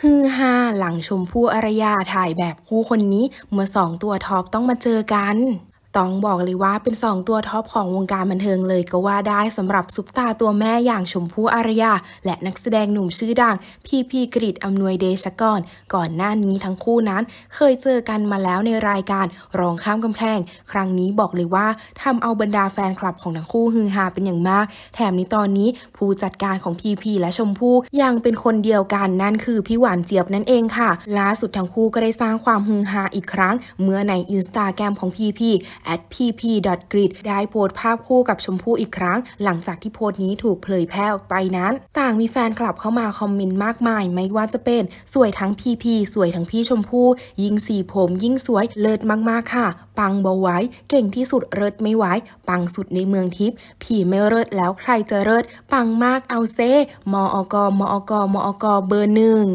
ฮือฮาหลังชมพู่อารยาถ่ายแบบคู่คนนี้ เมื่อสองตัวท็อปต้องมาเจอกันต้องบอกเลยว่าเป็นสองตัวท็อปของวงการบันเทิงเลยก็ว่าได้สำหรับซุปตาตัวแม่อย่างชมพู่อารยา และนักแสดงหนุ่มชื่อดังพีพีกริดอำนวยเดชกร ก่อนหน้านี้ทั้งคู่นั้น เคยเจอกันมาแล้วในรายการร้องข้ามกำแพง ครั้งนี้บอกเลยว่าทำเอาบรรดาแฟนคลับของทั้งคู่ฮือฮาเป็นอย่างมาก แถมในตอนนี้ผู้จัดการของพีพีและชมพู่ยังเป็นคนเดียวกันนั่นคือพี่หวานเจี๊ยบนั่นเองค่ะล่าสุดทั้งคู่ก็ได้สร้างความฮือฮาอีกครั้ง เมื่อในอินสตาแกรมของพีพี @pp.grid ได้โพสต์ภาพคู่กับชมพู่อีกครั้ง หลังจากที่โพสต์นี้ถูกเผยแพร่ออกไปนั้น ต่างมีแฟนคลับเข้ามาคอมเมนต์มากมาย ไม่ว่าจะเป็น สวยทั้งพีพีสวยทั้งพี่ชมพู่ยิ่งสีผมยิ่งสวยเลิศมากๆค่ะ ปังเบาไว้ เก่งที่สุด เลิศไม่ไหวปังสุดในเมืองทิพย์ผีไม่เลิศแล้วใครจะเลิศ ปังมากเอาเซมออกมอกมอกเบอร์หนึ่ง